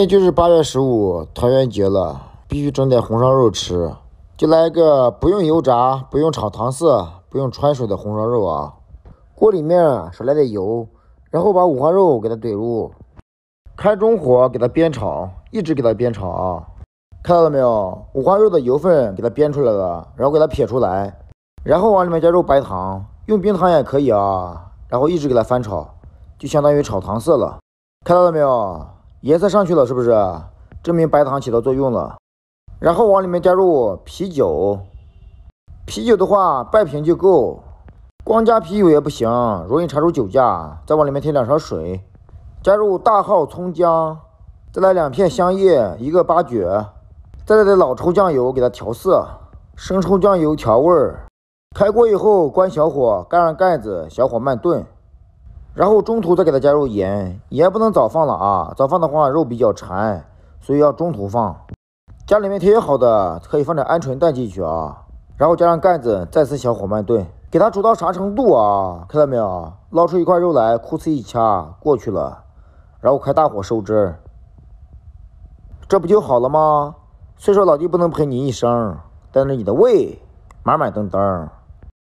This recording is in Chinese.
今天就是八月十五团圆节了，必须整点红烧肉吃，就来个不用油炸、不用炒糖色、不用穿水的红烧肉啊！锅里面少来点油，然后把五花肉给它怼入，开中火给它煸炒，一直给它煸炒啊！看到了没有？五花肉的油分给它煸出来了，然后给它撇出来，然后往里面加入白糖，用冰糖也可以啊，然后一直给它翻炒，就相当于炒糖色了。看到了没有？颜色上去了，是不是？证明白糖起到作用了。然后往里面加入啤酒，啤酒的话半瓶就够。光加啤酒也不行，容易查出酒驾。再往里面添两勺水，加入大号葱姜，再来两片香叶，一个八角，再来点老抽酱油给它调色，生抽酱油调味儿。开锅以后关小火，盖上盖子，小火慢炖。然后中途再给它加入盐，盐不能早放了啊，早放的话肉比较柴，所以要中途放。家里面条件好的可以放点鹌鹑蛋进去啊，然后加上盖子，再次小火慢炖，给它煮到啥程度啊？看到没有？捞出一块肉来，库呲一掐过去了，然后开大火收汁，这不就好了吗？虽说老弟不能陪你一生，但是你的胃满满登登。